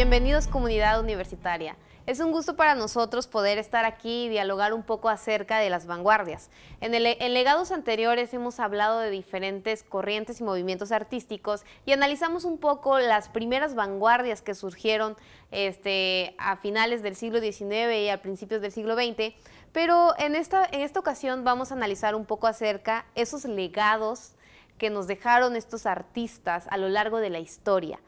Bienvenidos comunidad universitaria. Es un gusto para nosotros poder estar aquí y dialogar un poco acerca de las vanguardias. En, legados anteriores hemos hablado de diferentes corrientes y movimientos artísticos y analizamos un poco las primeras vanguardias que surgieron este, a finales del siglo XIX y a principios del siglo XX, pero en esta, en esta ocasión vamos a analizar un poco acerca esos legados que nos dejaron estos artistas a lo largo de la historia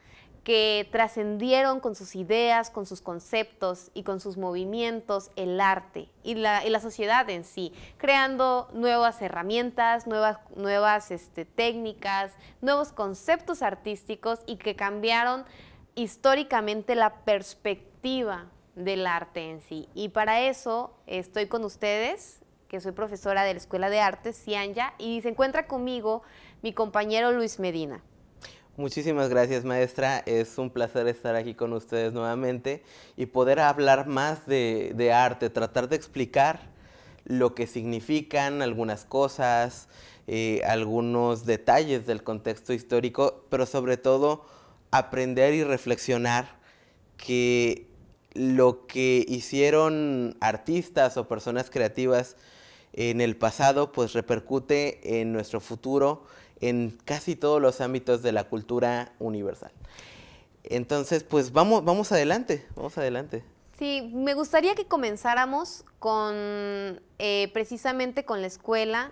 que trascendieron con sus ideas, con sus conceptos y con sus movimientos el arte y la, sociedad en sí, creando nuevas herramientas, nuevas, este, técnicas, nuevos conceptos artísticos y que cambiaron históricamente la perspectiva del arte en sí. Y para eso estoy con ustedes, que soy profesora de la Escuela de Artes, Cianya, y se encuentra conmigo mi compañero Luis Medina. Muchísimas gracias maestra, es un placer estar aquí con ustedes nuevamente y poder hablar más de, arte, tratar de explicar lo que significan algunas cosas, eh, algunos detalles del contexto histórico, pero sobre todo aprender y reflexionar que lo que hicieron artistas o personas creativas en el pasado, pues repercute en nuestro futuro en casi todos los ámbitos de la cultura universal. Entonces, pues vamos, vamos adelante, vamos adelante. Sí, me gustaría que comenzáramos con eh, precisamente con la escuela,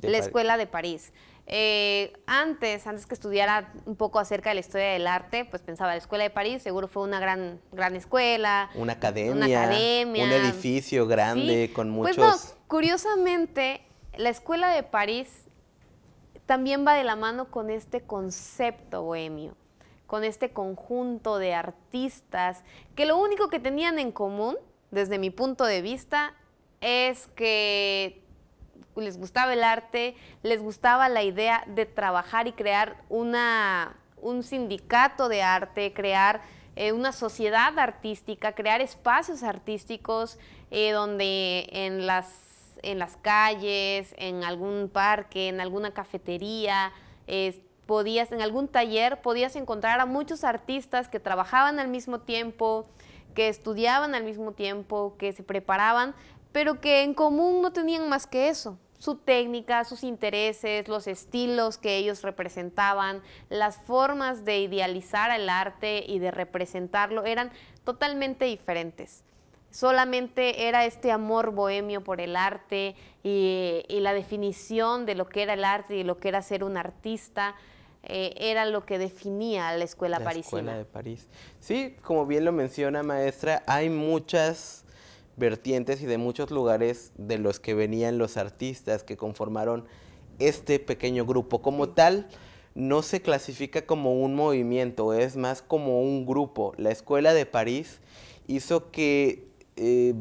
la escuela de París. Eh, antes, antes que estudiara un poco acerca de la historia del arte, pues pensaba, la Escuela de París seguro fue una gran, gran escuela. Una academia. Un edificio grande con pues muchos... Pues curiosamente, la Escuela de París también va de la mano con este concepto bohemio, con este conjunto de artistas que lo único que tenían en común, desde mi punto de vista, es que les gustaba el arte, les gustaba la idea de trabajar y crear un sindicato de arte, crear eh, una sociedad artística, crear espacios artísticos eh, donde en las, en las calles, en algún parque, en alguna cafetería, podías, en algún taller, podías encontrar a muchos artistas que trabajaban al mismo tiempo, que estudiaban al mismo tiempo, que se preparaban, pero que en común no tenían más que eso, su técnica, sus intereses, los estilos que ellos representaban, las formas de idealizar el arte y de representarlo eran totalmente diferentes solamente era este amor bohemio por el arte y, la definición de lo que era el arte y lo que era ser un artista eh, era lo que definía la escuela la parisina. Escuela de París. Sí, como bien lo menciona maestra, hay muchas vertientes y de muchos lugares de los que venían los artistas que conformaron este pequeño grupo. Como tal, no se clasifica como un movimiento, es más como un grupo. La Escuela de París hizo que eh,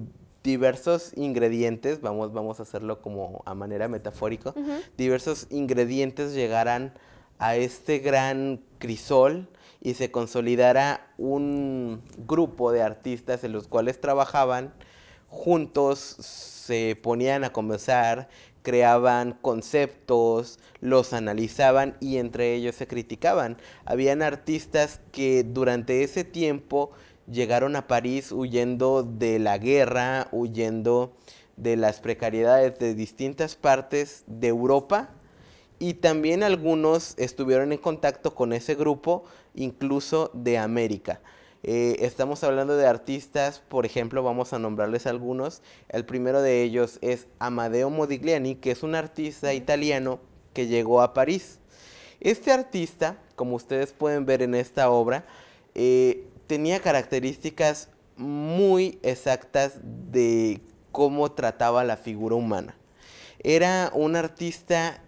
diversos ingredientes, vamos, vamos a hacerlo como a manera metafórica, diversos ingredientes llegaran a este gran crisol y se consolidara un grupo de artistas en los cuales trabajaban juntos se ponían a conversar, creaban conceptos, los analizaban y entre ellos se criticaban. Habían artistas que durante ese tiempo llegaron a París huyendo de la guerra, huyendo de las precariedades de distintas partes de Europa y también algunos estuvieron en contacto con ese grupo incluso de América. Eh, estamos hablando de artistas, por ejemplo, vamos a nombrarles algunos. El primero de ellos es Amadeo Modigliani, que es un artista italiano que llegó a París. Este artista, como ustedes pueden ver en esta obra, eh, tenía características muy exactas de cómo trataba la figura humana. Era un artista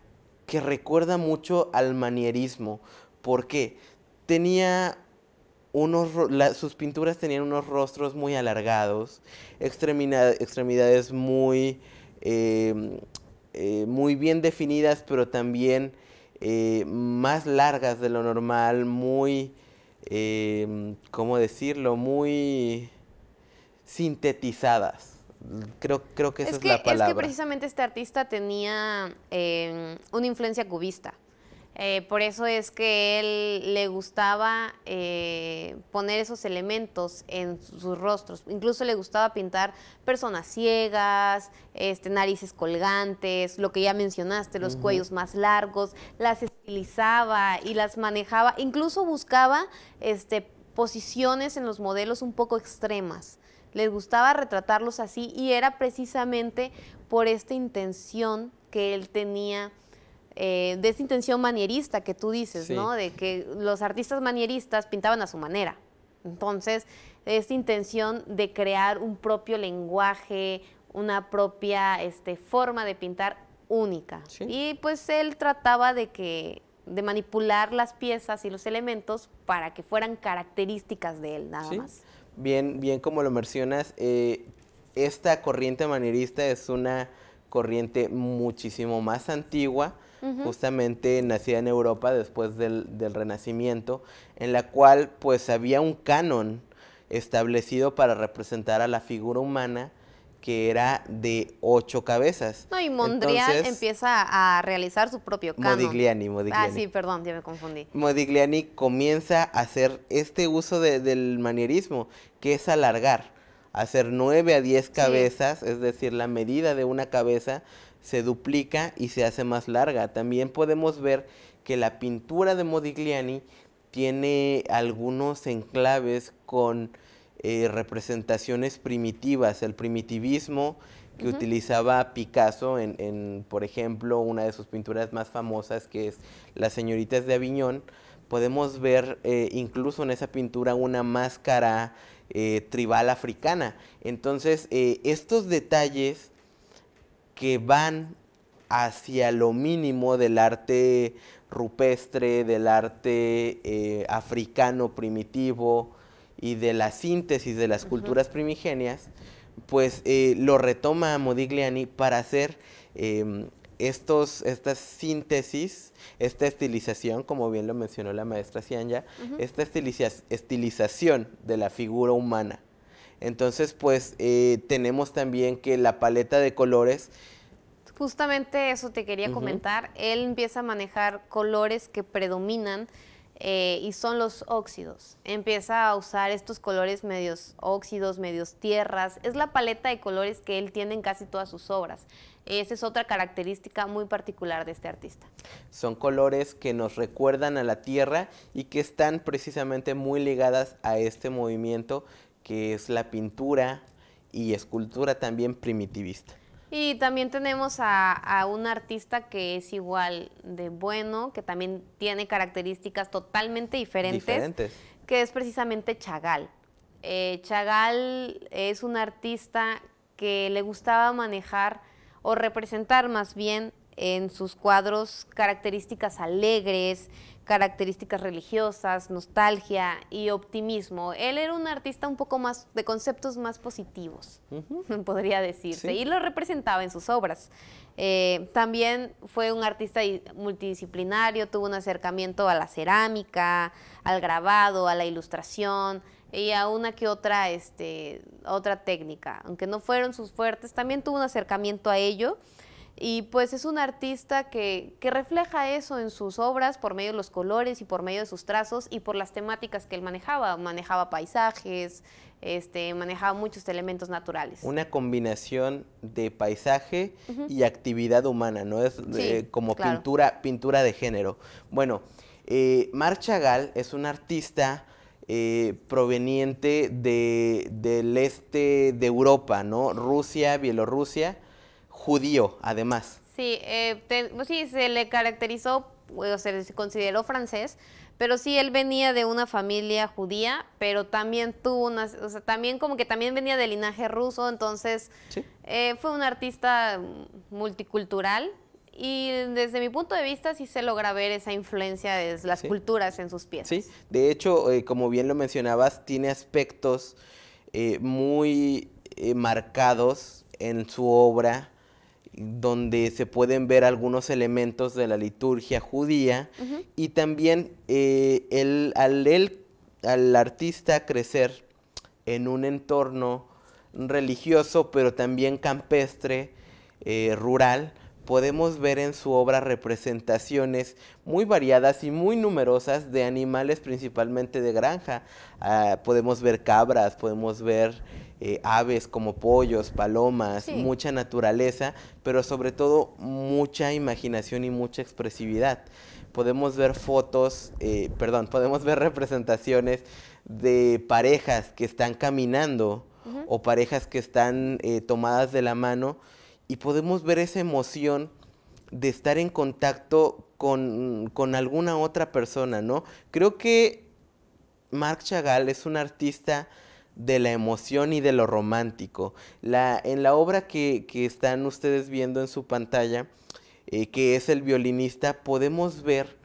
que recuerda mucho al manierismo. porque Tenía sus pinturas tenían unos rostros muy alargados, extremidades em, eh, muy, bien definidas, pero también eh, más largas de lo normal, muy, em, ¿cómo decirlo?, muy sintetizadas. Creo, que esa es, la palabra. Es que precisamente este artista tenía em, una influencia cubista. Eh, por eso es que él le gustaba eh, poner esos elementos en sus rostros. Incluso le gustaba pintar personas ciegas, este, narices colgantes, lo que ya mencionaste, los cuellos más largos, las estilizaba y las manejaba. Incluso buscaba este, posiciones en los modelos un poco extremas. Les gustaba retratarlos así y era precisamente por esta intención que él tenía eh, de esa intención manierista que tú dices, ¿no? De que los artistas manieristas pintaban a su manera. Entonces, esta intención de crear un propio lenguaje, una propia este, forma de pintar única. Y pues él trataba de que de manipular las piezas y los elementos para que fueran características de él, nada más. Bien, bien como lo mencionas, eh, esta corriente manierista es una corriente muchísimo más antigua justamente nacida en Europa después del, del, Renacimiento, en la cual pues había un canon establecido para representar a la figura humana que era de ocho cabezas. No, y Mondrian empieza a realizar su propio canon. Modigliani, Modigliani. Ah, sí, perdón, ya me confundí. Modigliani comienza a hacer este uso del manierismo, que es alargar, hacer nueve a diez cabezas, es decir, la medida de una cabeza, se duplica y se hace más larga. También podemos ver que la pintura de Modigliani tiene algunos enclaves con eh, representaciones primitivas, el primitivismo que utilizaba Picasso en, por ejemplo, una de sus pinturas más famosas que es Las señoritas de Aviñón, podemos ver eh, incluso en esa pintura una máscara eh, tribal africana. Entonces, estos detalles que van hacia lo mínimo del arte rupestre, del arte eh, africano primitivo y de la síntesis de las culturas primigenias, pues eh, lo retoma Modigliani para hacer esta em, estos, estas síntesis, esta estilización, como bien lo mencionó la maestra Cianya, esta estilización de la figura humana. Entonces, pues eh, tenemos también que la paleta de colores... Justamente eso te quería comentar. Él empieza a manejar colores que predominan eh, y son los óxidos. Empieza a usar estos colores medios óxidos, medios tierras. Es la paleta de colores que él tiene en casi todas sus obras. Esa es otra característica muy particular de este artista. Son colores que nos recuerdan a la tierra y que están precisamente muy ligadas a este movimiento que es la pintura y escultura también primitivista. Y también tenemos a, un artista que es igual de bueno, que también tiene características totalmente diferentes, que es precisamente Chagall. Chagal eh, Chagall es un artista que le gustaba manejar o representar más bien en sus cuadros características alegres, características religiosas, nostalgia y optimismo. Él era un artista un poco más de conceptos más positivos, podría decirse, y lo representaba en sus obras. Eh, también fue un artista multidisciplinario, tuvo un acercamiento a la cerámica, al grabado, a la ilustración y a una que otra, este, otra técnica. Aunque no fueron sus fuertes, también tuvo un acercamiento a ello. Y pues es un artista que, que, refleja eso en sus obras por medio de los colores y por medio de sus trazos y por las temáticas que él manejaba. Manejaba paisajes, este, manejaba muchos elementos naturales. Una combinación de paisaje y actividad humana, ¿no? Es eh, como pintura, pintura de género. Bueno, eh, Mar Chagall es un artista... Eh, proveniente del este de Europa, ¿no? Rusia, Bielorrusia, judío, además. Sí, eh, pues se le caracterizó, o se consideró francés, pero sí él venía de una familia judía, pero también tuvo una, o sea, también como que también venía de linaje ruso, entonces eh, fue un artista multicultural y desde mi punto de vista sí se logra ver esa influencia de las culturas en sus piezas. Sí, de hecho, eh, como bien lo mencionabas, tiene aspectos eh, muy marcados en su obra donde se pueden ver algunos elementos de la liturgia judía y también eh, al, al artista crecer en un entorno religioso, pero también campestre, eh, rural, podemos ver en su obra representaciones muy variadas y muy numerosas de animales principalmente de granja. Ah, podemos ver cabras, podemos ver eh, aves como pollos, palomas, mucha naturaleza, pero sobre todo mucha imaginación y mucha expresividad. Podemos ver fotos, eh, perdón, podemos ver representaciones de parejas que están caminando o parejas que están eh, tomadas de la mano y podemos ver esa emoción de estar en contacto con, con alguna otra persona, ¿no? Creo que Marc Chagall es un artista de la emoción y de lo romántico. La, en la obra que, que, están ustedes viendo en su pantalla, eh, que es el violinista, podemos ver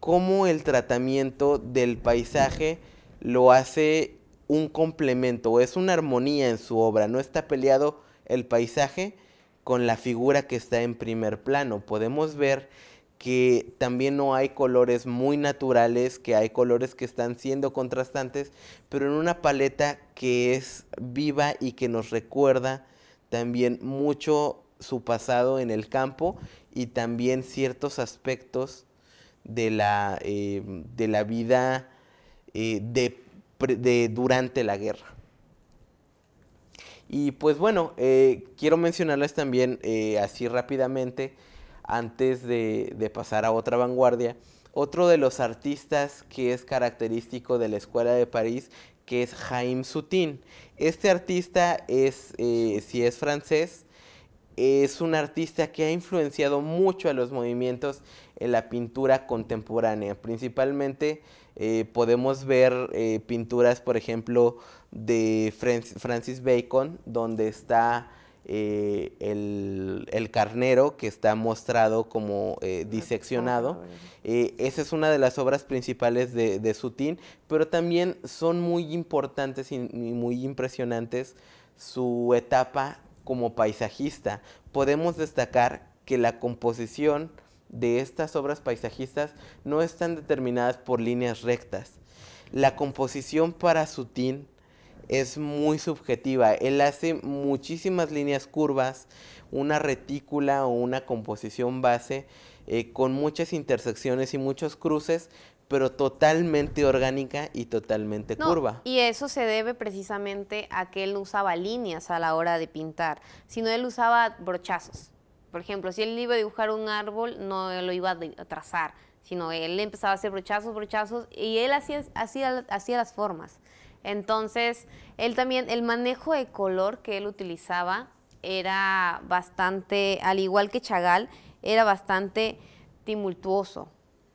cómo el tratamiento del paisaje lo hace un complemento, es una armonía en su obra, no está peleado el paisaje con la figura que está en primer plano. Podemos ver que también no hay colores muy naturales, que hay colores que están siendo contrastantes, pero en una paleta que es viva y que nos recuerda también mucho su pasado en el campo y también ciertos aspectos de la, eh, vida eh, durante la guerra. Y pues bueno, eh, quiero mencionarles también así rápidamente antes de, pasar a otra vanguardia. Otro de los artistas que es característico de la Escuela de París que es Jaime Soutin. Este artista es, eh, si es francés, es un artista que ha influenciado mucho a los movimientos en la pintura contemporánea. Principalmente eh, podemos ver eh, pinturas, por ejemplo, de Francis Bacon, donde está eh, el, carnero que está mostrado como eh, ah, diseccionado. Ah, eh, esa es una de las obras principales de, de pero también son muy importantes y muy impresionantes su etapa como paisajista. Podemos destacar que la composición de estas obras paisajistas no están determinadas por líneas rectas. La composición para Sutin es muy subjetiva. Él hace muchísimas líneas curvas, una retícula o una composición base eh, con muchas intersecciones y muchos cruces, pero totalmente orgánica y totalmente curva. Y eso se debe precisamente a que él no usaba líneas a la hora de pintar, sino él usaba brochazos. Por ejemplo, si él iba a dibujar un árbol, no lo iba a trazar, sino él empezaba a hacer brochazos, brochazos, y él hacía, hacía las formas. Entonces, él también, el manejo de color que él utilizaba era bastante, al igual que Chagall, era bastante tumultuoso.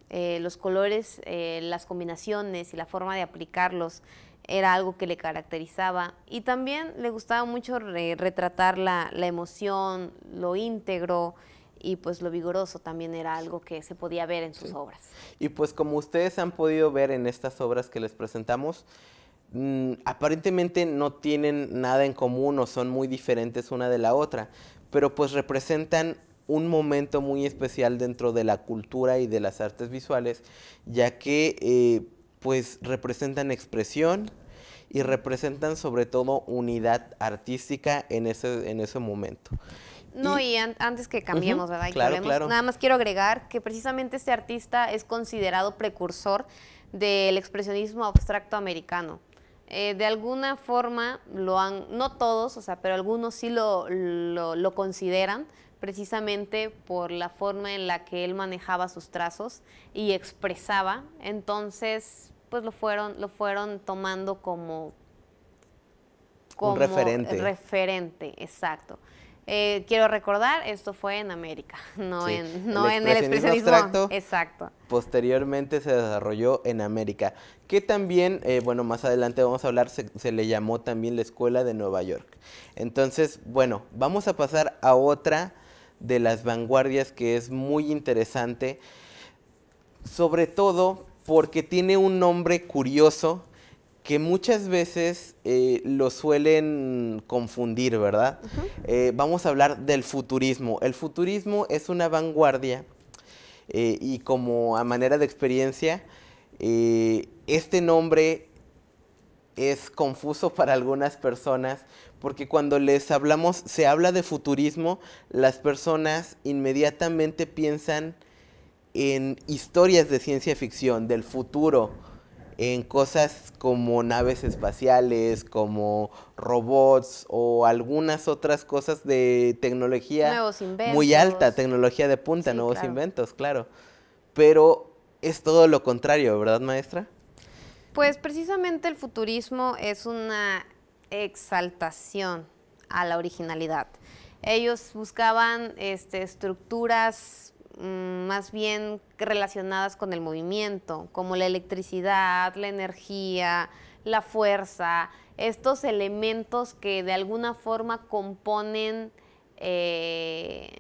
Eh, los colores, eh, las combinaciones y la forma de aplicarlos era algo que le caracterizaba. Y también le gustaba mucho retratar la, emoción, lo íntegro y pues lo vigoroso también era algo que se podía ver en sus obras. Y pues como ustedes han podido ver en estas obras que les presentamos, Mm, aparentemente no tienen nada en común o son muy diferentes una de la otra, pero pues representan un momento muy especial dentro de la cultura y de las artes visuales, ya que eh, pues representan expresión y representan sobre todo unidad artística en ese, momento. No, y, antes que cambiemos, ¿verdad? Nada más quiero agregar que precisamente este artista es considerado precursor del expresionismo abstracto americano. Eh, de alguna forma lo han, no todos, o sea, pero algunos sí lo, lo, consideran precisamente por la forma en la que él manejaba sus trazos y expresaba. Entonces, pues lo fueron, lo fueron tomando como, como referente, exacto. Eh, quiero recordar, esto fue en América, no, en, no el en el expresionismo. Exacto. Posteriormente se desarrolló en América, que también, eh, bueno, más adelante vamos a hablar, se, le llamó también la Escuela de Nueva York. Entonces, bueno, vamos a pasar a otra de las vanguardias que es muy interesante, sobre todo porque tiene un nombre curioso que muchas veces eh, lo suelen confundir, ¿verdad? Eh, vamos a hablar del futurismo. El futurismo es una vanguardia eh, y como a manera de experiencia, este nombre es confuso para algunas personas porque cuando les hablamos, se habla de futurismo, las personas inmediatamente piensan en historias de ciencia ficción, del futuro en cosas como naves espaciales, como robots o algunas otras cosas de tecnología muy alta, tecnología de punta, nuevos inventos, claro. Pero es todo lo contrario, ¿verdad, maestra? Pues precisamente el futurismo es una exaltación a la originalidad. Ellos buscaban este, estructuras Mm, más bien relacionadas con el movimiento, como la electricidad, la energía, la fuerza, estos elementos que de alguna forma componen, eh,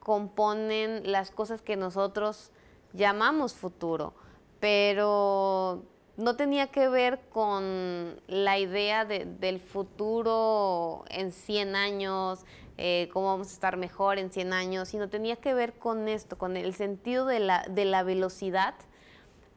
componen las cosas que nosotros llamamos futuro, pero no tenía que ver con la idea del futuro en 100 años, eh, cómo vamos a estar mejor en 100 años, sino tenía que ver con esto, con el sentido de la, de la velocidad,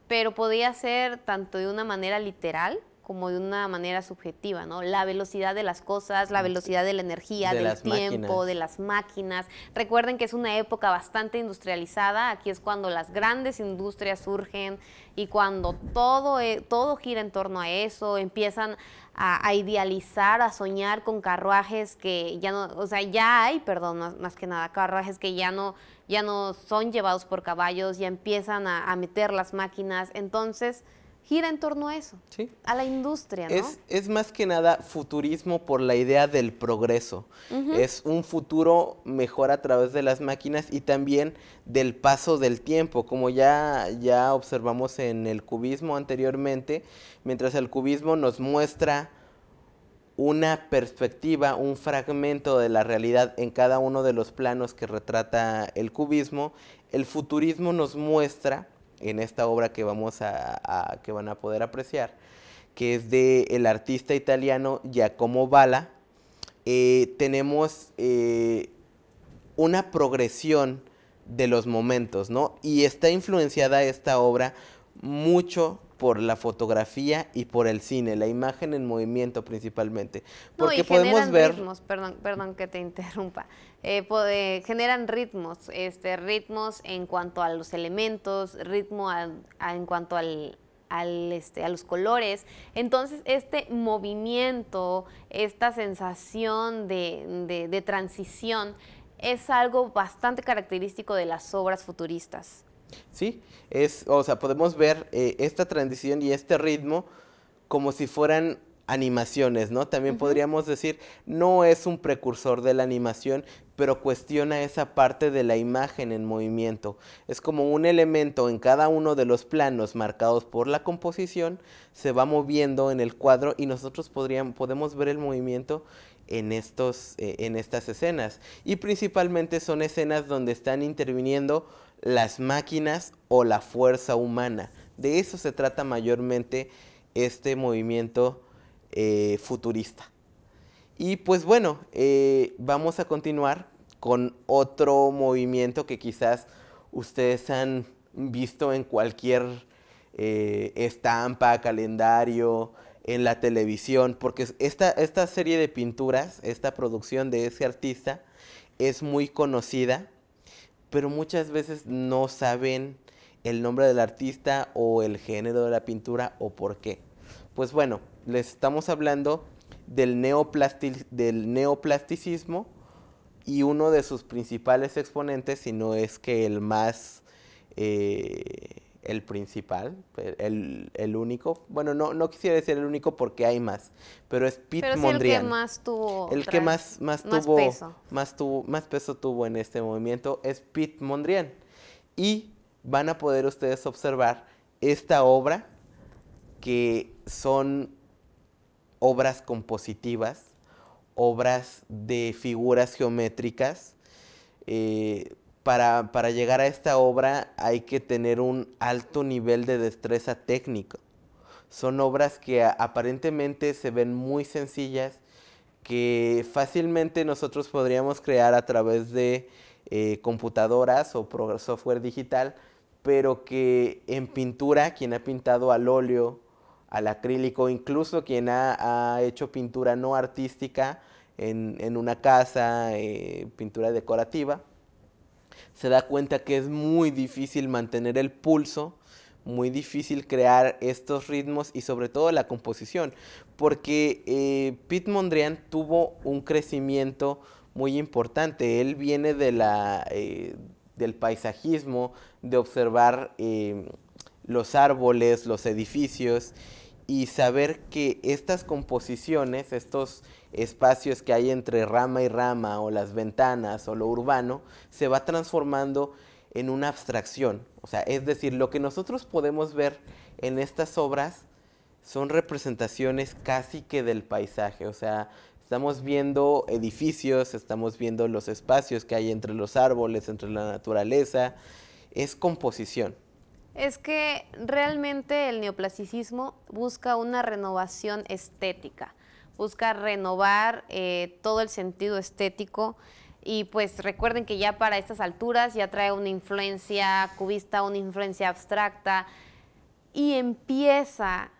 pero podía ser tanto de una manera literal, como de una manera subjetiva, ¿no? La velocidad de las cosas, la velocidad de la energía, del tiempo, de las máquinas. Recuerden que es una época bastante industrializada, aquí es cuando las grandes industrias surgen y cuando todo, eh, todo gira en torno a eso, empiezan a, idealizar, a soñar con carruajes que ya no, o sea, ya hay, perdón, más, que nada, carruajes que ya no, ya no son llevados por caballos, ya empiezan a meter las máquinas. Entonces, gira en torno a eso, a la industria. ¿no? Es, más que nada futurismo por la idea del progreso. Es un futuro mejor a través de las máquinas y también del paso del tiempo, como ya, ya observamos en el cubismo anteriormente, mientras el cubismo nos muestra una perspectiva, un fragmento de la realidad en cada uno de los planos que retrata el cubismo, el futurismo nos muestra en esta obra que vamos a, que van a poder apreciar, que es de el artista italiano Giacomo Bala, eh, tenemos eh, una progresión de los momentos, ¿no? Y está influenciada esta obra mucho por la fotografía y por el cine, la imagen en movimiento principalmente. Porque podemos ver. perdón, perdón que te interrumpa. Eh, generan ritmos, este, ritmos en cuanto a los elementos, ritmo en cuanto al, este, a los colores. Entonces, este movimiento, esta sensación de, de, transición es algo bastante característico de las obras futuristas. Sí, es, o sea, podemos ver eh, esta transición y este ritmo como si fueran animaciones, ¿no? También podríamos decir, no es un precursor de la animación, pero cuestiona esa parte de la imagen en movimiento. Es como un elemento en cada uno de los planos marcados por la composición, se va moviendo en el cuadro y nosotros podemos ver el movimiento eh, en, estas escenas. Y principalmente son escenas donde están interviniendo las máquinas o la fuerza humana. De eso se trata mayormente este movimiento eh, futurista. Y pues bueno, eh, vamos a continuar con otro movimiento que quizás ustedes han visto en cualquier eh, estampa, calendario, en la televisión, porque esta serie de pinturas, esta producción de ese artista es muy conocida, pero muchas veces no saben el nombre del artista o el género de la pintura o por qué. Pues bueno, les estamos hablando del, del neoplasticismo y uno de sus principales exponentes, si no es que el más, eh, el principal, el, único, bueno, no, no quisiera decir el único porque hay más, pero es Pete Mondrian. el que más tuvo. El que más, peso. Más, tuvo, más peso tuvo en este movimiento es Pete Mondrian. Y van a poder ustedes observar esta obra que son obras compositivas, obras de figuras geométricas. Eh, para, llegar a esta obra hay que tener un alto nivel de destreza técnica. Son obras que aparentemente se ven muy sencillas, que fácilmente nosotros podríamos crear a través de eh, computadoras o software digital, pero que en pintura, quien ha pintado al óleo, al acrílico, incluso quien ha, hecho pintura no artística en, una casa, eh, pintura decorativa, se da cuenta que es muy difícil mantener el pulso, muy difícil crear estos ritmos y sobre todo la composición, porque eh, Pete Mondrian tuvo un crecimiento muy importante, él viene de la, eh, del paisajismo, de observar eh, los árboles, los edificios, y saber que estas composiciones, estos espacios que hay entre rama y rama o las ventanas o lo urbano, se va transformando en una abstracción. O sea, es decir, lo que nosotros podemos ver en estas obras son representaciones casi que del paisaje. O sea, estamos viendo edificios, estamos viendo los espacios que hay entre los árboles, entre la naturaleza. Es composición. Es que realmente el neoplasticismo busca una renovación estética, busca renovar eh, todo el sentido estético y pues recuerden que ya para estas alturas ya trae una influencia cubista, una influencia abstracta y empieza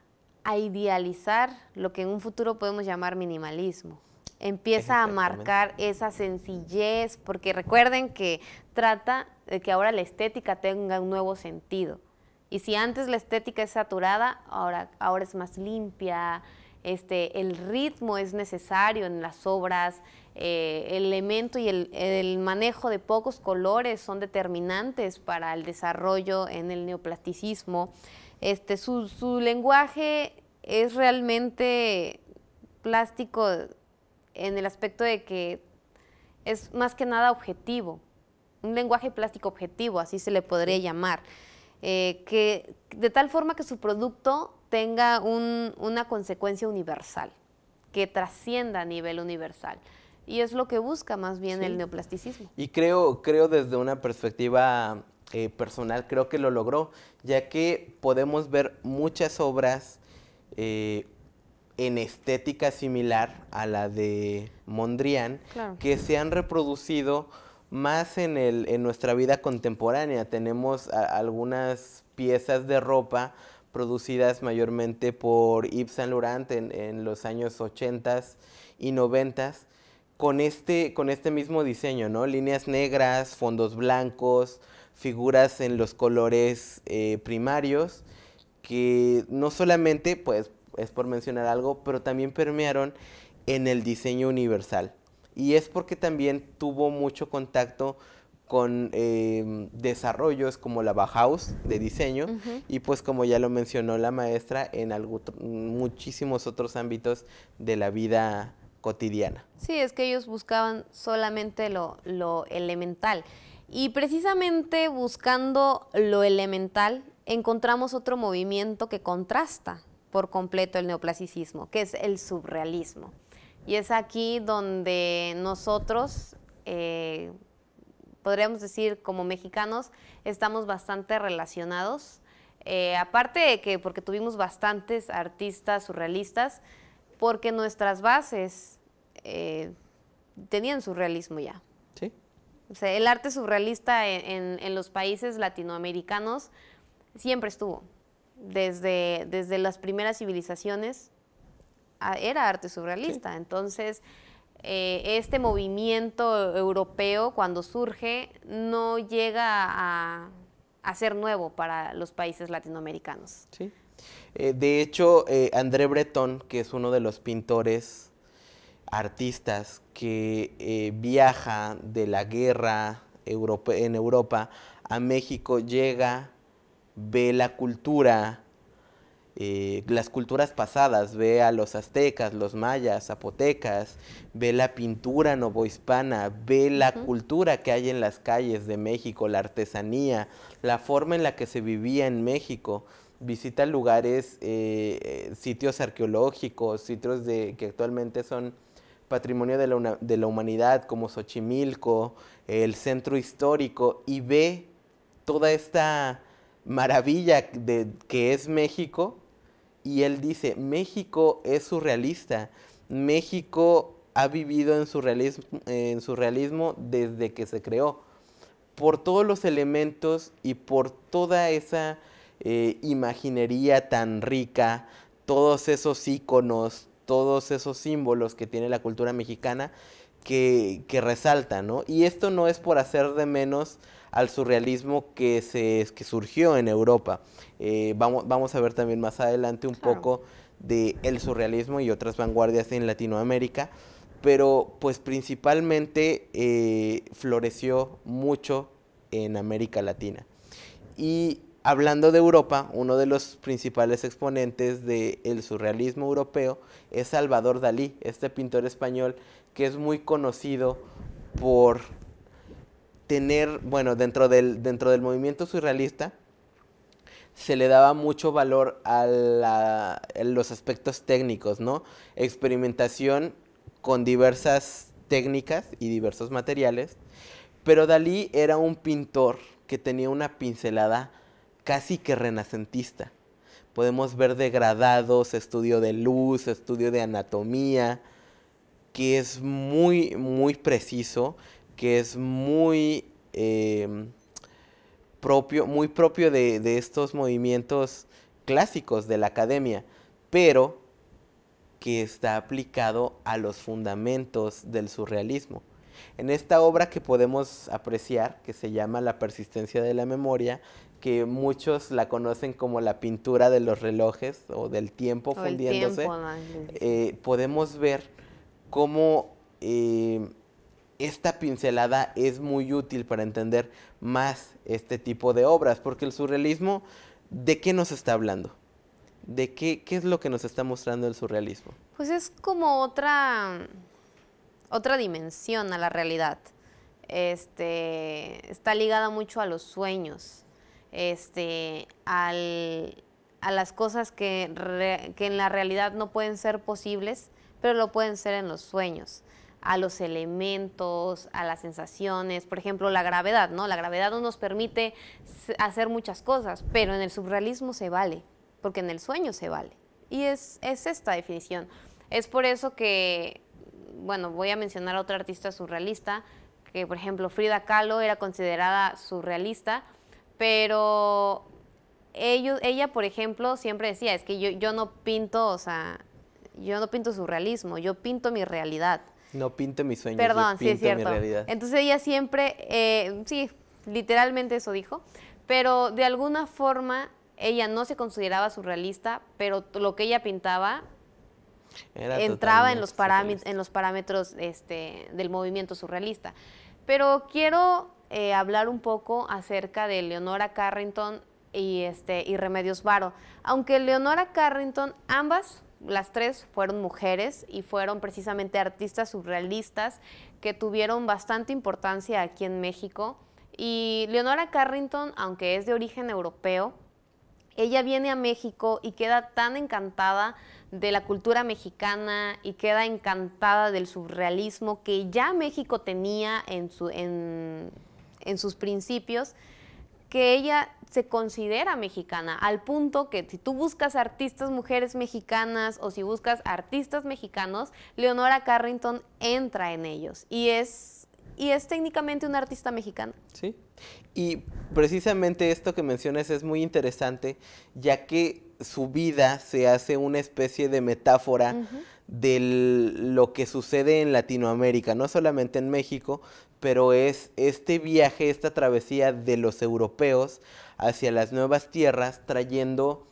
a idealizar lo que en un futuro podemos llamar minimalismo empieza a marcar esa sencillez, porque recuerden que trata de que ahora la estética tenga un nuevo sentido. Y si antes la estética es saturada, ahora, ahora es más limpia, este, el ritmo es necesario en las obras, eh, el elemento y el, manejo de pocos colores son determinantes para el desarrollo en el neoplasticismo. Este, su, su lenguaje es realmente plástico en el aspecto de que es más que nada objetivo, un lenguaje plástico objetivo, así se le podría llamar, eh, que de tal forma que su producto tenga una consecuencia universal, que trascienda a nivel universal. Y es lo que busca más bien el neoplasticismo. Y creo, creo desde una perspectiva eh, personal, creo que lo logró, ya que podemos ver muchas obras eh, en estética similar a la de Mondrian, que se han reproducido más en, el, en nuestra vida contemporánea. Tenemos algunas piezas de ropa producidas mayormente por Yves Saint Laurent en, los años 80 y 90 con este, con este mismo diseño, ¿no? Líneas negras, fondos blancos, figuras en los colores eh, primarios, que no solamente pues es por mencionar algo, pero también permearon en el diseño universal. Y es porque también tuvo mucho contacto con em, desarrollos como la Bauhaus de diseño y pues como ya lo mencionó la maestra en muchísimos otros ámbitos de la vida cotidiana. Sí, es que ellos buscaban solamente lo elemental y precisamente buscando lo elemental encontramos otro movimiento que contrasta, por completo el neoplasticismo, que es el surrealismo. Y es aquí donde nosotros, eh, podríamos decir como mexicanos, estamos bastante relacionados. Eh, aparte de que porque tuvimos bastantes artistas surrealistas, porque nuestras bases eh, tenían surrealismo ya. Sí. O sea, el arte surrealista en los países latinoamericanos siempre estuvo desde, desde las primeras civilizaciones era arte surrealista. Entonces, eh, este movimiento europeo, cuando surge, no llega a, ser nuevo para los países latinoamericanos. Sí. Eh, de hecho, eh, André Breton, que es uno de los pintores artistas que viaja de la guerra en Europa a México, llega ve la cultura, eh, las culturas pasadas, ve a los aztecas, los mayas, zapotecas, ve la pintura novohispana, ve la cultura que hay en las calles de México, la artesanía, la forma en la que se vivía en México visita lugares, eh, eh, sitios arqueológicos, sitios de, que actualmente son patrimonio de la, de la, humanidad, como Xochimilco, el centro histórico, y ve toda esta maravilla de que es México y él dice, México es surrealista, México ha vivido en surrealismo, en desde que se creó, por todos los elementos y por toda esa eh, imaginería tan rica, todos esos íconos, todos esos símbolos que tiene la cultura mexicana que, que resalta, ¿no? Y esto no es por hacer de menos al surrealismo que, se, que surgió en Europa. Eh, vamos, vamos a ver también más adelante un poco de el surrealismo y otras vanguardias en Latinoamérica, pero pues principalmente eh, floreció mucho en América Latina. Y hablando de Europa, uno de los principales exponentes del surrealismo europeo es Salvador Dalí, este pintor español que es muy conocido por tener, bueno, dentro del, dentro del movimiento surrealista, se le daba mucho valor a, los aspectos técnicos, ¿no? Experimentación con diversas técnicas y diversos materiales, pero Dalí era un pintor que tenía una pincelada casi que renacentista. Podemos ver degradados, estudio de luz, estudio de anatomía, que es muy, muy preciso, que es muy em, propio, muy propio de, estos movimientos clásicos de la academia, pero que está aplicado a los fundamentos del surrealismo. En esta obra que podemos apreciar, que se llama La persistencia de la memoria, que muchos la conocen como la pintura de los relojes o del tiempo fundiéndose, eh, podemos ver cómo em, esta pincelada es muy útil para entender más este tipo de obras, porque el surrealismo, ¿de qué nos está hablando? ¿De qué, es lo que nos está mostrando el surrealismo? Pues es como otra, dimensión a la realidad. Este, está ligada mucho a los sueños, este, a las cosas que en la realidad no pueden ser posibles, pero lo pueden ser en los sueños a los elementos, a las sensaciones, por ejemplo, la gravedad, ¿no? La gravedad no nos permite hacer muchas cosas, pero en el surrealismo se vale, porque en el sueño se vale. Y es, esta definición. Es por eso que, bueno, voy a mencionar a otra artista surrealista, que por ejemplo Frida Kahlo era considerada surrealista, pero ella, por ejemplo, siempre decía, es que yo no pinto, o sea, yo no pinto surrealismo, yo pinto mi realidad. No pinte mis sueños. Perdón, sí, cierto. Mi realidad. Entonces ella siempre, eh, sí, literalmente eso dijo, pero de alguna forma ella no se consideraba surrealista, pero lo que ella pintaba entraba en los, parámetros, en los parámetros este, del movimiento surrealista. Pero quiero eh, hablar un poco acerca de Leonora Carrington y, este, y Remedios Varo. Aunque Leonora Carrington, ambas las tres fueron mujeres y fueron precisamente artistas surrealistas que tuvieron bastante importancia aquí en México. Y Leonora Carrington, aunque es de origen europeo, ella viene a México y queda tan encantada de la cultura mexicana y queda encantada del surrealismo que ya México tenía en, su, en, sus principios, que ella se considera mexicana, al punto que si tú buscas artistas mujeres mexicanas o si buscas artistas mexicanos, Leonora Carrington entra en ellos y es, y es técnicamente una artista mexicana. Sí, y precisamente esto que mencionas es muy interesante, ya que su vida se hace una especie de metáfora de lo que sucede en Latinoamérica, no solamente en México, pero es este viaje, esta travesía de los europeos hacia las nuevas tierras, trayendo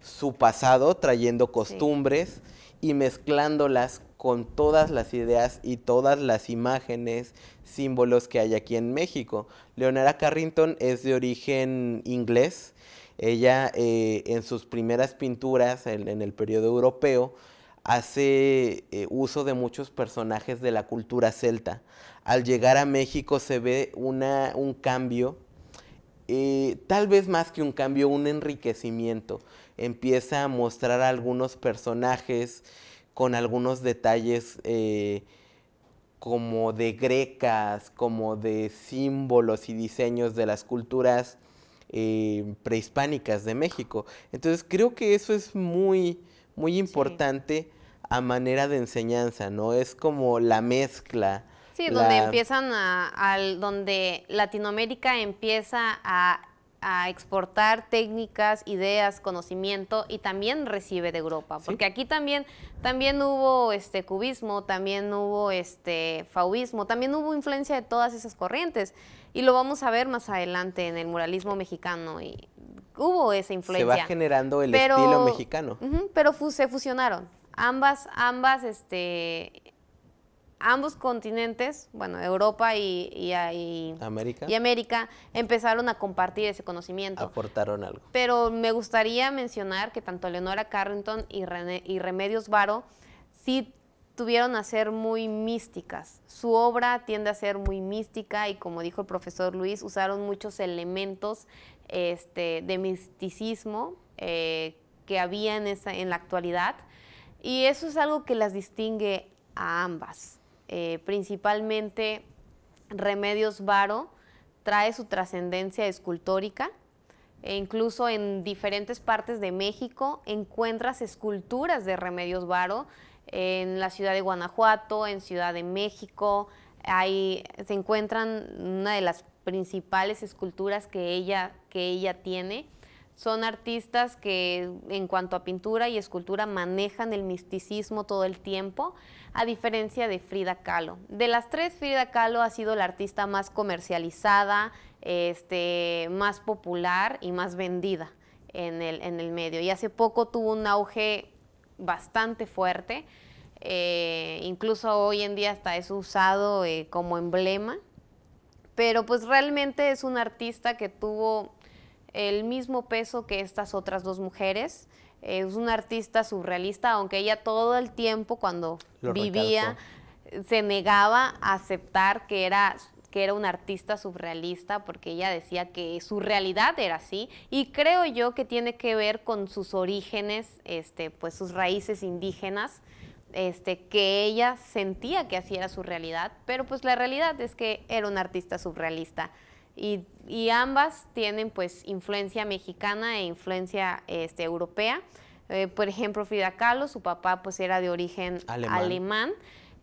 su pasado, trayendo costumbres y mezclándolas con todas las ideas y todas las imágenes, símbolos que hay aquí en México. Leonora Carrington es de origen inglés. Ella eh, en sus primeras pinturas en, el periodo europeo hace eh, uso de muchos personajes de la cultura celta al llegar a México se ve un cambio, eh, tal vez más que un cambio, un enriquecimiento. Empieza a mostrar algunos personajes con algunos detalles eh, como de grecas, como de símbolos y diseños de las culturas eh, prehispánicas de México. Entonces creo que eso es muy, muy importante a manera de enseñanza, ¿no? Es como la mezcla Sí, donde empiezan a, al, donde Latinoamérica empieza a, exportar técnicas, ideas, conocimiento y también recibe de Europa, porque aquí también también hubo este cubismo, también hubo este fauvismo, también hubo influencia de todas esas corrientes y lo vamos a ver más adelante en el muralismo mexicano y hubo esa influencia. Se va generando el estilo mexicano. pero se fusionaron. Ambas, ambas este, ambos continentes, bueno, Europa ah, y, ¿América? empezaron a compartir ese conocimiento. Aportaron algo. Pero me gustaría mencionar que tanto Leonora Carrington y, Remedios Varo sí tuvieron a ser muy místicas. Su obra tiende a ser muy mística y como dijo el profesor Luis, usaron muchos elementos este, de misticismo eh, que había en la actualidad. Y eso es algo que las distingue a ambas. Eh, principalmente Remedios Varo trae su trascendencia escultórica. E incluso en diferentes partes de México encuentras esculturas de Remedios Varo en la ciudad de Guanajuato, en Ciudad de México. Ahí se encuentran una de las principales esculturas ella, que ella tiene. Son artistas que en cuanto a pintura y escultura manejan el misticismo todo el tiempo a diferencia de Frida Kahlo. De las tres, Frida Kahlo ha sido la artista más comercializada, este, más popular y más vendida en el, medio. Y hace poco tuvo un auge bastante fuerte. Eh, incluso hoy en día hasta es usado eh, como emblema, pero pues realmente es una artista que tuvo el mismo peso que estas otras dos mujeres, es una artista surrealista, aunque ella todo el tiempo cuando vivía se negaba a aceptar que era que era una artista surrealista porque ella decía que su realidad era así y creo yo que tiene que ver con sus orígenes, este, pues sus raíces indígenas, este, que ella sentía que así era su realidad, pero pues la realidad es que era una artista surrealista. Y, ambas tienen pues influencia mexicana e influencia este, europea. Eh, por ejemplo, Frida Kahlo, su papá pues era de origen alemán,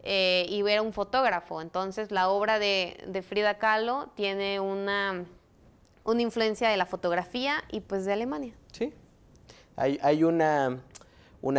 eh, y era un fotógrafo. Entonces la obra de, Frida Kahlo tiene una, influencia de la fotografía y pues de Alemania. Sí, hay, una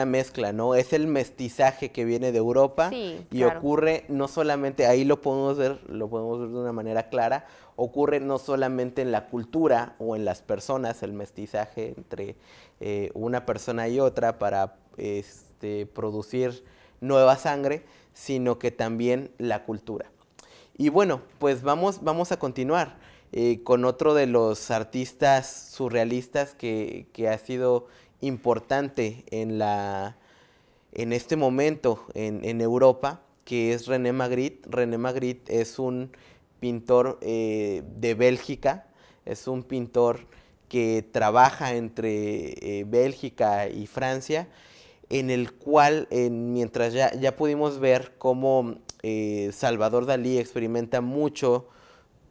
mezcla, ¿no? Es el mestizaje que viene de Europa y ocurre no solamente ahí lo podemos ver, lo podemos ver de una manera clara, ocurre no solamente en la cultura o en las personas, el mestizaje entre eh, una persona y otra para este, producir nueva sangre, sino que también la cultura. Y bueno, pues vamos, vamos a continuar eh, con otro de los artistas surrealistas que, ha sido importante en, la, en este momento en, en Europa, que es René Magritte. René Magritte es un pintor eh, de Bélgica, es un pintor que trabaja entre eh, Bélgica y Francia, en el cual, mientras ya, ya, pudimos ver cómo eh, Salvador Dalí experimenta mucho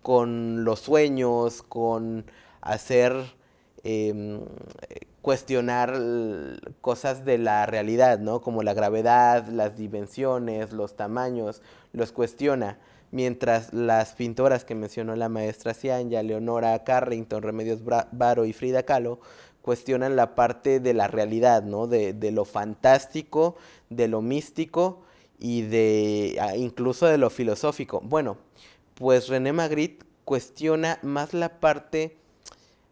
con los sueños, con hacer em, cuestionar cosas de la realidad, ¿no? Como la gravedad, las dimensiones, los tamaños, los cuestiona mientras las pintoras que mencionó la maestra ya, Leonora Carrington, Remedios Varo y Frida Kahlo, cuestionan la parte de la realidad, ¿no? De, lo fantástico, de lo místico y de ah, incluso de lo filosófico. Bueno, pues René Magritte cuestiona más la parte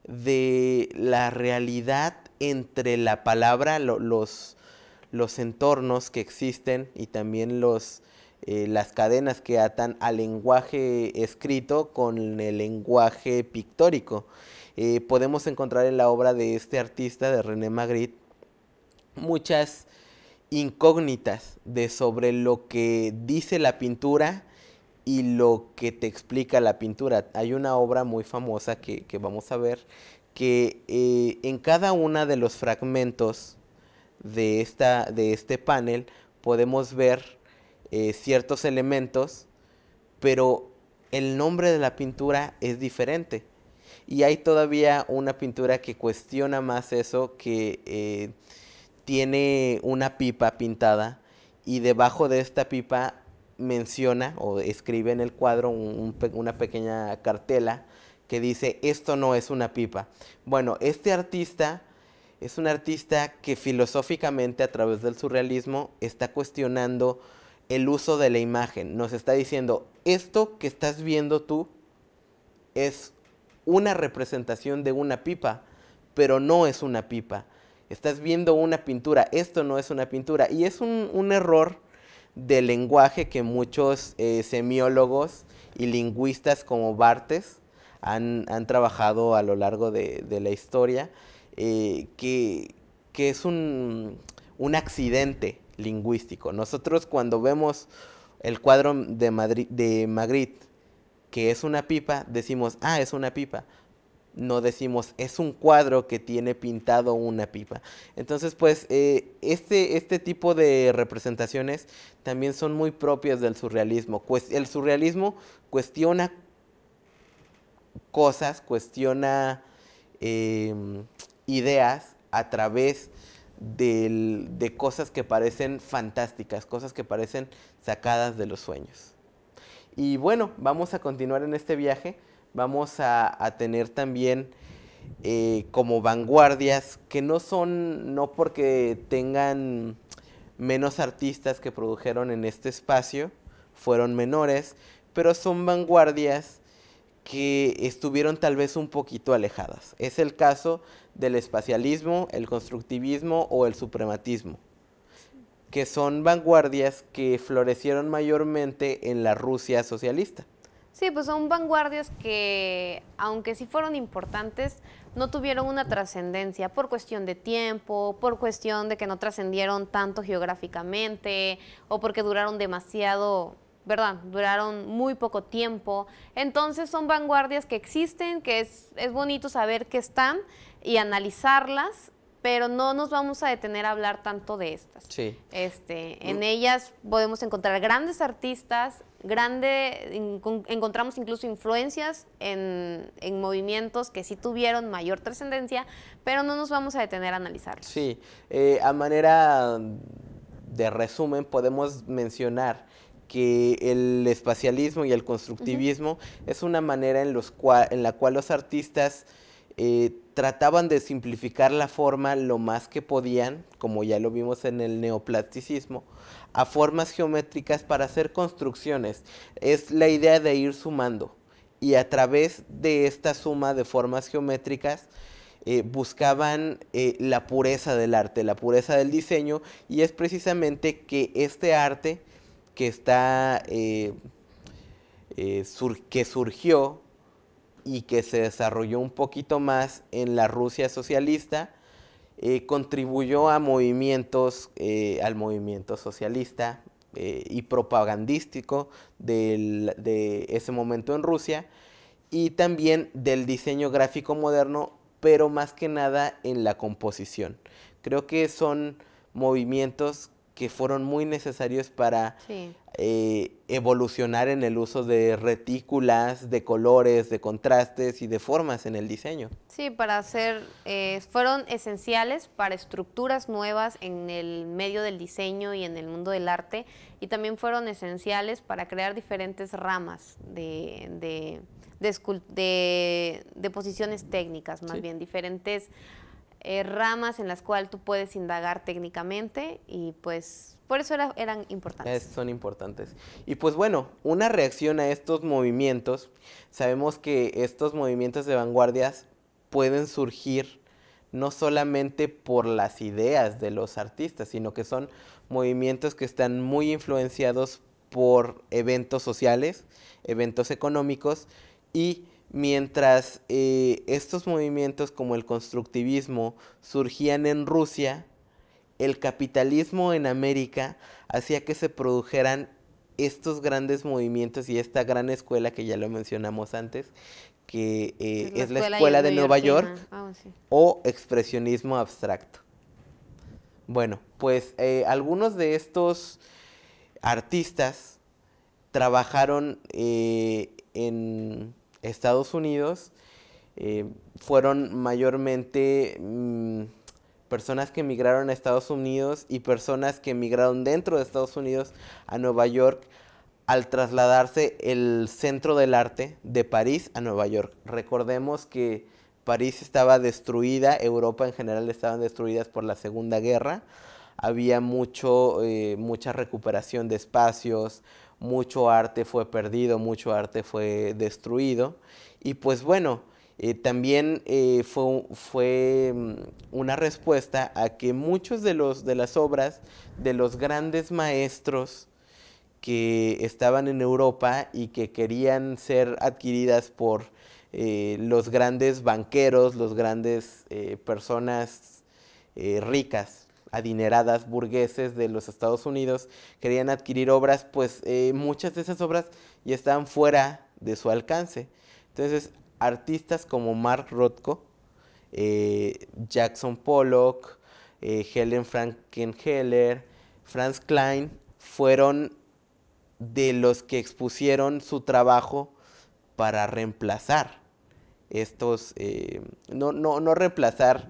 de la realidad entre la palabra, los entornos que existen y también los, eh, las cadenas que atan al lenguaje escrito con el lenguaje pictórico. Eh, podemos encontrar en la obra de este artista, de René Magritte, muchas incógnitas de sobre lo que dice la pintura y lo que te explica la pintura. Hay una obra muy famosa que, vamos a ver que eh, en cada uno de los fragmentos de, esta, de este panel podemos ver eh, ciertos elementos, pero el nombre de la pintura es diferente. Y hay todavía una pintura que cuestiona más eso, que eh, tiene una pipa pintada y debajo de esta pipa menciona o escribe en el cuadro una pequeña cartela que dice, esto no es una pipa. Bueno, este artista es un artista que filosóficamente a través del surrealismo está cuestionando el uso de la imagen. Nos está diciendo, esto que estás viendo tú es una representación de una pipa, pero no es una pipa. Estás viendo una pintura, esto no es una pintura. Y es un, error de lenguaje que muchos eh, semiólogos y lingüistas como Bartes han, trabajado a lo largo de, la historia, eh, que, es un, un accidente lingüístico. Nosotros cuando vemos el cuadro de, Madrid, de Magritte, que es una pipa, decimos, ah, es una pipa. No decimos, es un cuadro que tiene pintado una pipa. Entonces, pues, eh, este, este tipo de representaciones también son muy propias del surrealismo. el surrealismo cuestiona cosas, cuestiona em, ideas a través de cosas que parecen fantásticas, cosas que parecen sacadas de los sueños. Y bueno, vamos a continuar en este viaje, vamos a, tener también eh, como vanguardias que no son, no porque tengan menos artistas que produjeron en este espacio, fueron menores, pero son vanguardias que estuvieron tal vez un poquito alejadas. Es el caso del espacialismo, el constructivismo o el suprematismo, que son vanguardias que florecieron mayormente en la Rusia socialista. Sí, pues son vanguardias que, aunque sí fueron importantes, no tuvieron una trascendencia por cuestión de tiempo, por cuestión de que no trascendieron tanto geográficamente o porque duraron demasiado ¿verdad? Duraron muy poco tiempo. Entonces son vanguardias que existen, que es, es bonito saber que están y analizarlas pero no nos vamos a detener a hablar tanto de estas. Sí. Este, mm. en ellas podemos encontrar grandes artistas, grande, encontramos incluso influencias en, en, movimientos que sí tuvieron mayor trascendencia, pero no nos vamos a detener a analizarlas. Sí, eh, a manera de resumen podemos mencionar que el espacialismo y el constructivismo es una manera en, la cual los artistas eh, trataban de simplificar la forma lo más que podían, como ya lo vimos en el neoplasticismo, a formas geométricas para hacer construcciones. Es la idea de ir sumando y a través de esta suma de formas geométricas, eh, buscaban eh, la pureza del arte, la pureza del diseño, y es precisamente que este arte que, está, eh, eh, surgió y que se desarrolló un poquito más en la Rusia socialista, eh, contribuyó a movimientos, al movimiento socialista y propagandístico de ese momento en Rusia y también del diseño gráfico moderno, pero más que nada en la composición. Creo que son movimientos que fueron muy necesarios para eh, evolucionar en el uso de retículas, de colores, de contrastes y de formas en el diseño. Sí, para hacer, eh, fueron esenciales para estructuras nuevas en el medio del diseño y en el mundo del arte, y también fueron esenciales para crear diferentes ramas de, de, posiciones técnicas, más bien diferentes eh, ramas en las cuales tú puedes indagar técnicamente y pues por eso eran importantes. son importantes. Y pues bueno, una reacción a estos movimientos, sabemos que estos movimientos de vanguardias pueden surgir no solamente por las ideas de los artistas, sino que son movimientos que están muy influenciados por eventos sociales, eventos económicos y Mientras eh, estos movimientos como el constructivismo surgían en Rusia, el capitalismo en América hacía que se produjeran estos grandes movimientos y esta gran escuela que ya lo mencionamos antes, que eh, es la escuela de Nueva York, ah, o expresionismo abstracto. Bueno, pues eh, algunos de estos artistas trabajaron en Estados Unidos eh, fueron mayormente mm, personas que emigraron a Estados Unidos y personas que emigraron dentro de Estados Unidos a Nueva York al trasladarse el centro del arte de París a Nueva York. Recordemos que París estaba destruida, Europa en general estaban destruidas por la Segunda Guerra, había mucho, eh, mucha recuperación de espacios, mucho arte fue perdido, mucho arte fue destruido. Y pues bueno, eh, también eh, fue, mm, una respuesta a que muchos de, las obras de los grandes maestros que estaban en Europa y que querían ser adquiridas por eh, los grandes banqueros, los grandes personas ricas, adineradas burgueses de los Estados Unidos querían adquirir obras, pues eh, muchas de esas obras ya están fuera de su alcance. Entonces, artistas como Mark Rothko, eh, Jackson Pollock, eh, Helen Frankenheller, Franz Klein, fueron de los que expusieron su trabajo para reemplazar estos, no, no, no reemplazar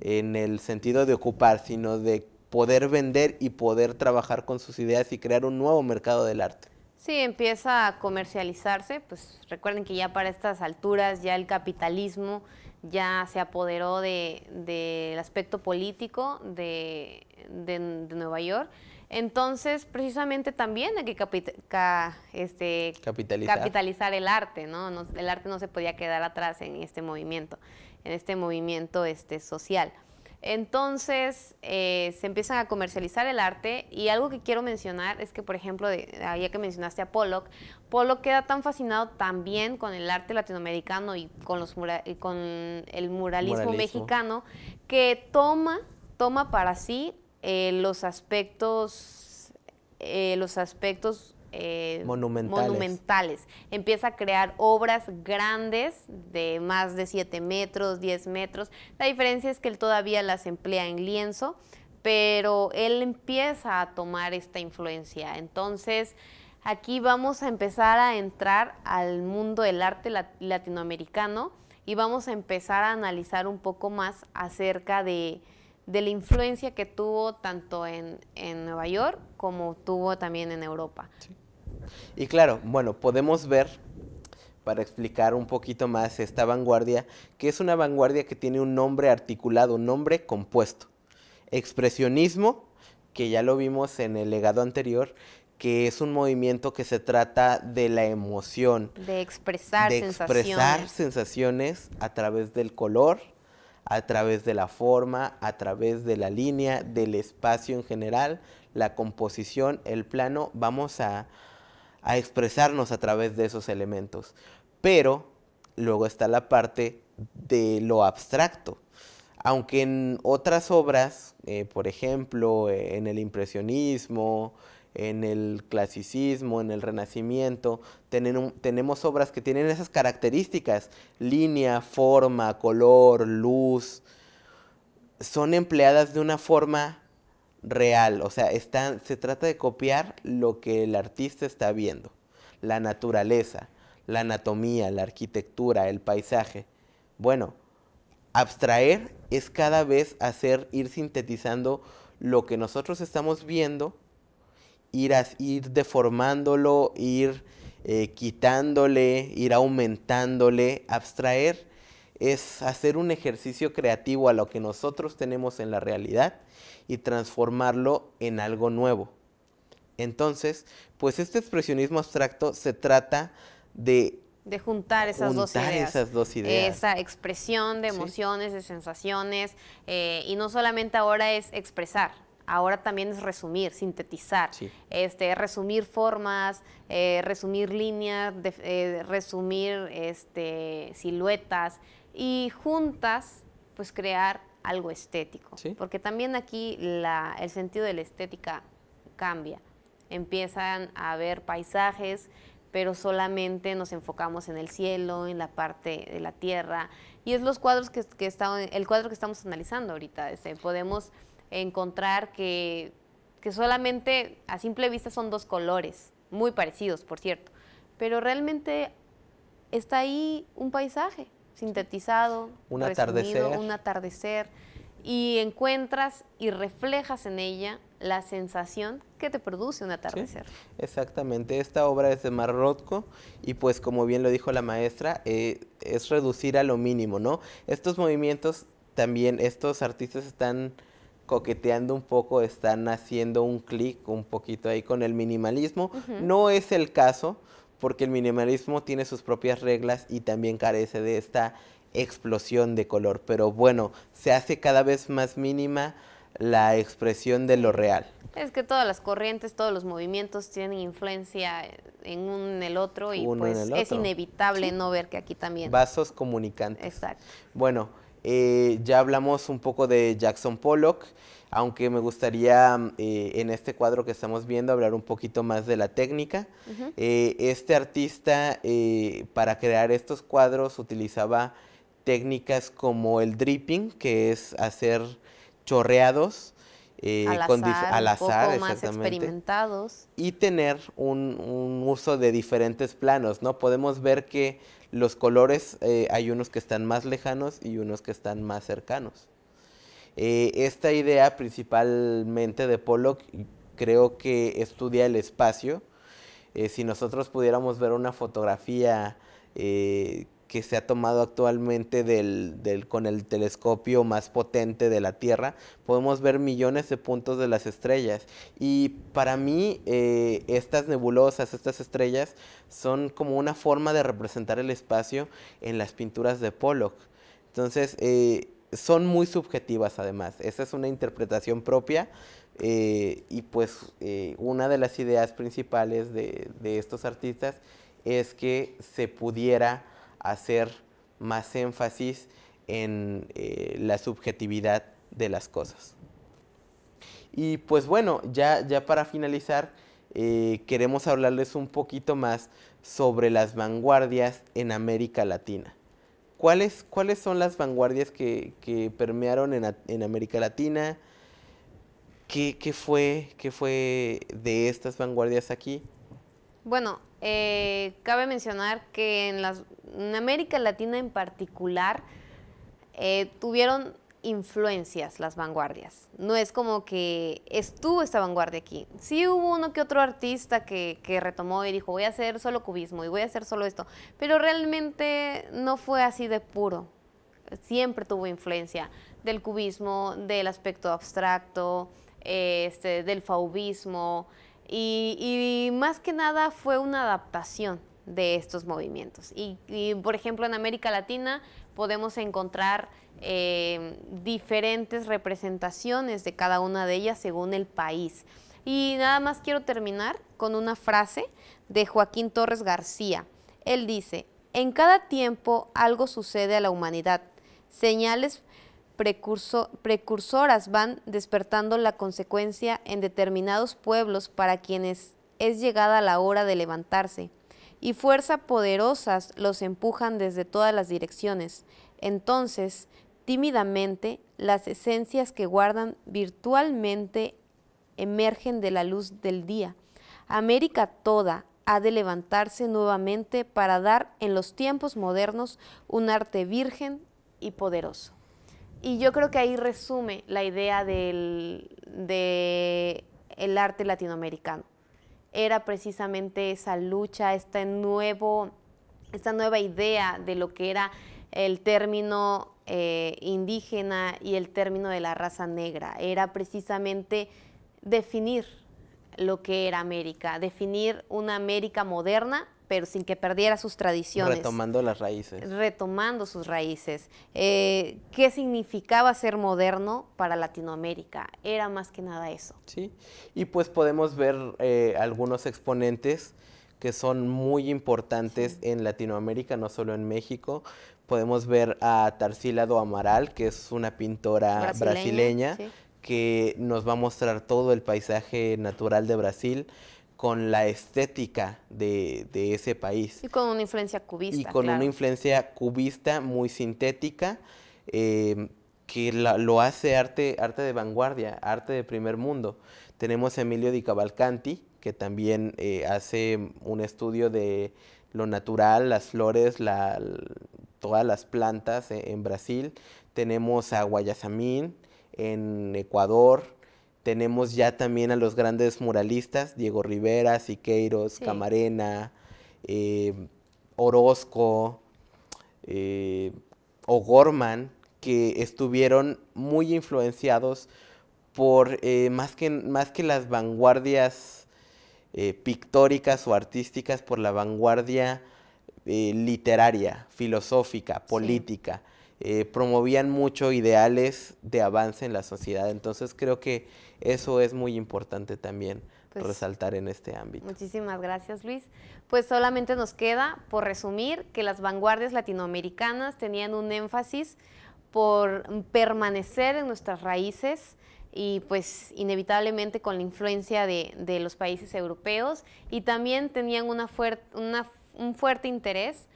en el sentido de ocupar, sino de poder vender y poder trabajar con sus ideas y crear un nuevo mercado del arte. Sí, empieza a comercializarse, pues recuerden que ya para estas alturas ya el capitalismo ya se apoderó del de, aspecto político de, de, Nueva York. Entonces, precisamente también hay que este, capitalizar. el arte, ¿no? El arte no se podía quedar atrás en este movimiento en este movimiento este, social. Entonces eh, se empiezan a comercializar el arte y algo que quiero mencionar es que, por ejemplo, de, ah, ya que mencionaste a Pollock, Pollock queda tan fascinado también con el arte latinoamericano y con, los con el muralismo, mexicano que toma, toma para sí eh, los aspectos, eh, los aspectos eh, monumentales. Empieza a crear obras grandes de más de 7 metros, 10 metros. La diferencia es que él todavía las emplea en lienzo, pero él empieza a tomar esta influencia. Entonces, aquí vamos a empezar a entrar al mundo del arte latinoamericano y vamos a empezar a analizar un poco más acerca de de la influencia que tuvo tanto en, Nueva York como tuvo también en Europa. Y claro, bueno, podemos ver para explicar un poquito más esta vanguardia, que es una vanguardia que tiene un nombre articulado, un nombre compuesto. Expresionismo, que ya lo vimos en el legado anterior, que es un movimiento que se trata de la emoción. De expresar, de expresar sensaciones a través del color, a través de la forma, a través de la línea, del espacio en general, la composición, el plano, vamos a, expresarnos a través de esos elementos. Pero luego está la parte de lo abstracto. Aunque en otras obras, eh, por ejemplo, en el impresionismo, en el clasicismo, en el renacimiento, tenemos obras que tienen esas características, línea, forma, color, luz, son empleadas de una forma real, o sea, se trata de copiar lo que el artista está viendo, la naturaleza, la anatomía, la arquitectura, el paisaje. Bueno, abstraer es cada vez hacer, ir sintetizando lo que nosotros estamos viendo ir, deformándolo, ir eh, quitándole, ir aumentándole, abstraer es hacer un ejercicio creativo a lo que nosotros tenemos en la realidad y transformarlo en algo nuevo. Entonces, pues este expresionismo abstracto se trata de... De juntar esas, dos, ideas. Esa expresión de emociones, de sensaciones, eh, y no solamente ahora es expresar, ahora también es resumir, sintetizar, este, resumir formas, eh, resumir líneas, eh, resumir este, siluetas y juntas, pues crear algo estético. Porque también aquí el sentido de la estética cambia. Empiezan a haber paisajes, pero solamente nos enfocamos en el cielo, en la parte de la tierra. Y es los cuadros que, el cuadro que estamos analizando ahorita. Este, podemos encontrar que, solamente a simple vista son dos colores, muy parecidos, por cierto, pero realmente está ahí un paisaje sintetizado, un atardecer. un atardecer, y encuentras y reflejas en ella la sensación que te produce un atardecer. exactamente, esta obra es de Marrotco y pues como bien lo dijo la maestra, eh, es reducir a lo mínimo, ¿no? Estos movimientos también, estos artistas están coqueteando un poco, están haciendo un clic un poquito ahí con el minimalismo. No es el caso, porque el minimalismo tiene sus propias reglas y también carece de esta explosión de color. Pero bueno, se hace cada vez más mínima la expresión de lo real. Es que todas las corrientes, todos los movimientos tienen influencia en un el otro y pues es inevitable no ver que aquí también. Vasos comunicantes. Exacto. Bueno, eh, ya hablamos un poco de Jackson Pollock, aunque me gustaría eh, en este cuadro que estamos viendo hablar un poquito más de la técnica. Eh, este artista para crear estos cuadros utilizaba técnicas como el dripping, que es hacer chorreados eh, al azar, experimentados. Y tener un, uso de diferentes planos, ¿no? Podemos ver que los colores eh, hay unos que están más lejanos y unos que están más cercanos. Eh, esta idea principalmente de Pollock creo que estudia el espacio. si nosotros pudiéramos ver una fotografía que se ha tomado actualmente del, del, con el telescopio más potente de la Tierra, podemos ver millones de puntos de las estrellas. Y para mí, eh, estas nebulosas, estas estrellas, son como una forma de representar el espacio en las pinturas de Pollock. Entonces, eh, son muy subjetivas además. Esa es una interpretación propia. Eh, y pues una de las ideas principales de, de estos artistas es que se pudiera hacer más énfasis en eh, la subjetividad de las cosas. Y pues bueno, ya, ya para finalizar, eh, queremos hablarles un poquito más sobre las vanguardias en América Latina. ¿Cuáles, cuáles son las vanguardias que, permearon en, América Latina? ¿Qué, fue, fue de estas vanguardias aquí? Bueno, eh, cabe mencionar que en las en América Latina en particular, eh, tuvieron influencias las vanguardias. No es como que estuvo esta vanguardia aquí. Sí hubo uno que otro artista que, retomó y dijo, voy a hacer solo cubismo y voy a hacer solo esto, pero realmente no fue así de puro. Siempre tuvo influencia del cubismo, del aspecto abstracto, este, del faubismo y más que nada fue una adaptación de estos movimientos. Y, por ejemplo, en América Latina podemos encontrar eh, diferentes representaciones de cada una de ellas según el país. Y nada más quiero terminar con una frase de Joaquín Torres García. Él dice, en cada tiempo algo sucede a la humanidad. Señales precursoras van despertando la consecuencia en determinados pueblos para quienes es llegada la hora de levantarse y fuerzas poderosas los empujan desde todas las direcciones. Entonces, tímidamente, las esencias que guardan virtualmente emergen de la luz del día. América toda ha de levantarse nuevamente para dar en los tiempos modernos un arte virgen y poderoso. Y yo creo que ahí resume la idea del arte latinoamericano era precisamente esa lucha, este nuevo, esta nueva idea de lo que era el término eh, indígena y el término de la raza negra. Era precisamente definir lo que era América, definir una América moderna pero sin que perdiera sus tradiciones. Retomando las raíces. Retomando sus raíces. Eh, ¿Qué significaba ser moderno para Latinoamérica? Era más que nada eso. Sí, y pues podemos ver eh, algunos exponentes que son muy importantes en Latinoamérica, no solo en México. Podemos ver a Tarsila do Amaral, que es una pintora brasileña, que nos va a mostrar todo el paisaje natural de Brasil con la estética de, ese país. Y con una influencia cubista. Y con una influencia cubista muy sintética em, que lo hace arte, arte de vanguardia, arte de primer mundo. Tenemos a Emilio Di Cavalcanti, que también eh, hace un estudio de lo natural, las flores, todas las plantas eh, en Brasil. Tenemos a Guayasamín en Ecuador, tenemos ya también a los grandes muralistas, Diego Rivera, Siqueiros, Camarena, eh, Orozco, eh, o Gorman, que estuvieron muy influenciados por eh, más, que, más que las vanguardias pictóricas o artísticas, por la vanguardia literaria, filosófica, política. promovían mucho ideales de avance en la sociedad. Entonces creo que eso es muy importante también pues, resaltar en este ámbito. Muchísimas gracias, Luis. Pues solamente nos queda, por resumir, que las vanguardias latinoamericanas tenían un énfasis por permanecer en nuestras raíces y pues inevitablemente con la influencia de, los países europeos y también tenían un fuerte interés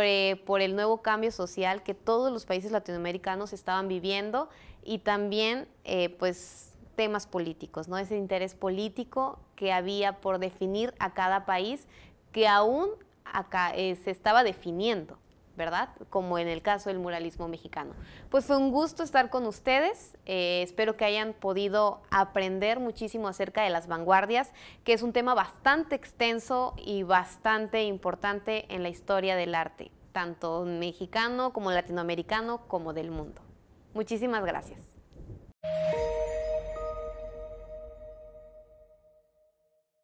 eh, por, el nuevo cambio social que todos los países latinoamericanos estaban viviendo y también eh, pues temas políticos, ¿no? Ese interés político que había por definir a cada país que aún eh, se estaba definiendo, ¿verdad? Como en el caso del muralismo mexicano. Pues fue un gusto estar con ustedes. Eh, espero que hayan podido aprender muchísimo acerca de las vanguardias, que es un tema bastante extenso y bastante importante en la historia del arte, tanto mexicano como latinoamericano como del mundo. Muchísimas gracias.